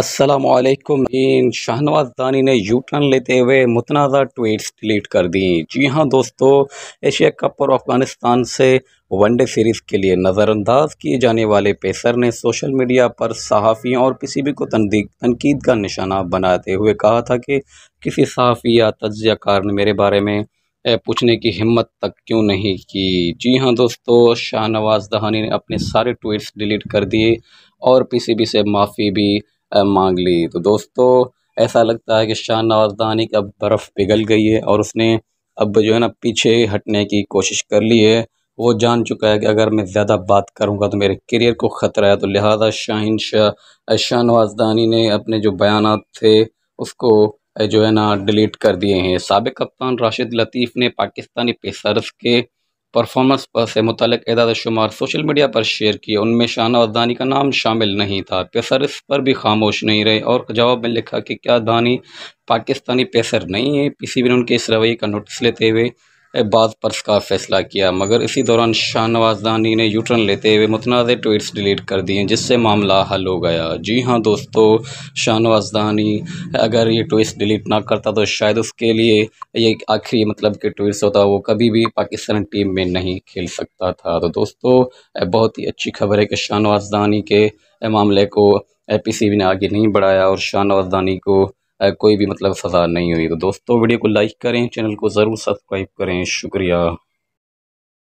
असलकुम इन शाहनवाज दानी ने यू टर्न लेते हुए मुतनाज़ा ट्वीट्स डिलीट कर दी जी हाँ दोस्तों एशिया कप और अफगानिस्तान से वनडे सीरीज़ के लिए नज़रअंदाज किए जाने वाले पेसर ने सोशल मीडिया पर सहाफ़ियों और किसी भी को तनकीद का निशाना बनाते हुए कहा था कि किसी सहाफ़ी या तजियाकार ने मेरे बारे में पूछने की हिम्मत तक क्यों नहीं की जी हाँ दोस्तों शाहनवाज दहानी ने अपने सारे ट्वीट्स डिलीट कर दिए और पीसीबी से माफ़ी भी मांग ली तो दोस्तों ऐसा लगता है कि शाह नवाज दानी की अब बर्फ़ पिघल गई है और उसने अब जो है ना पीछे हटने की कोशिश कर ली है वो जान चुका है कि अगर मैं ज़्यादा बात करूँगा तो मेरे करियर को ख़तरा है तो लिहाजा शाहिन शाह शाह नवाज दानी ने अपने जो बयान थे उसको जो है ना डिलीट कर दिए हैं सबक कप्तान राशिद लतीफ़ ने पाकिस्तानी पेसर्स के परफॉर्मेंस पर से मुतक एदाद शुमार सोशल मीडिया पर शेयर किए उनमें शाना और दानी का नाम शामिल नहीं था पेसर इस पर भी खामोश नहीं रहे और जवाब में लिखा कि क्या दानी पाकिस्तानी पेसर नहीं है किसी भी ने उनके इस रवैये का नोटिस लेते हुए बाज पर्स का फैसला किया मगर इसी दौरान शाहनवाज दानी ने यूटर्न लेते हुए मुतनाज़ ट्वीट्स डिलीट कर दिए जिससे मामला हल हो गया जी हाँ दोस्तों शाहनवाज दानी अगर ये ट्वीट्स डिलीट ना करता तो शायद उसके लिए ये आखिरी मतलब के ट्वीट्स होता वो कभी भी पाकिस्तान टीम में नहीं खेल सकता था तो दोस्तों बहुत ही अच्छी खबर है कि शाहनवाज दानी के मामले को पी सी बी ने आगे नहीं बढ़ाया और शाहनवाज दानी को कोई भी मतलब सज़ा नहीं हुई तो दोस्तों वीडियो को लाइक करें चैनल को ज़रूर सब्सक्राइब करें शुक्रिया